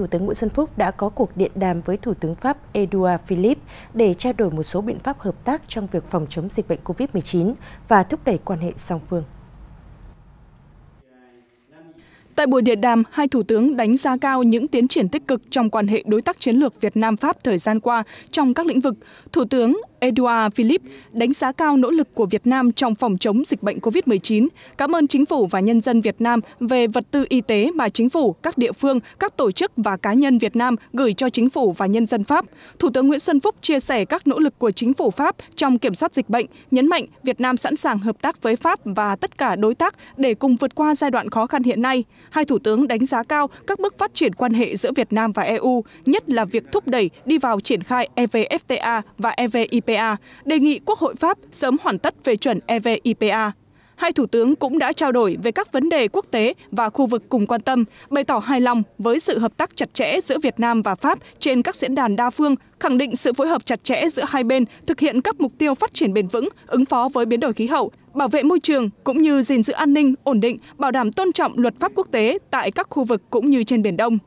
Thủ tướng Nguyễn Xuân Phúc đã có cuộc điện đàm với Thủ tướng Pháp Edouard Philippe để trao đổi một số biện pháp hợp tác trong việc phòng chống dịch bệnh COVID-19 và thúc đẩy quan hệ song phương. Tại buổi điện đàm, hai thủ tướng đánh giá cao những tiến triển tích cực trong quan hệ đối tác chiến lược Việt Nam-Pháp thời gian qua trong các lĩnh vực. Thủ tướng Edouard Philippe đánh giá cao nỗ lực của Việt Nam trong phòng chống dịch bệnh COVID-19, cảm ơn chính phủ và nhân dân Việt Nam về vật tư y tế mà chính phủ, các địa phương, các tổ chức và cá nhân Việt Nam gửi cho chính phủ và nhân dân Pháp. Thủ tướng Nguyễn Xuân Phúc chia sẻ các nỗ lực của chính phủ Pháp trong kiểm soát dịch bệnh, nhấn mạnh Việt Nam sẵn sàng hợp tác với Pháp và tất cả đối tác để cùng vượt qua giai đoạn khó khăn hiện nay hai thủ tướng đánh giá cao các bước phát triển quan hệ giữa Việt Nam và EU, nhất là việc thúc đẩy đi vào triển khai EVFTA và EVIPA, đề nghị Quốc hội Pháp sớm hoàn tất phê chuẩn EVIPA hai thủ tướng cũng đã trao đổi về các vấn đề quốc tế và khu vực cùng quan tâm bày tỏ hài lòng với sự hợp tác chặt chẽ giữa việt nam và pháp trên các diễn đàn đa phương khẳng định sự phối hợp chặt chẽ giữa hai bên thực hiện các mục tiêu phát triển bền vững ứng phó với biến đổi khí hậu bảo vệ môi trường cũng như gìn giữ an ninh ổn định bảo đảm tôn trọng luật pháp quốc tế tại các khu vực cũng như trên biển đông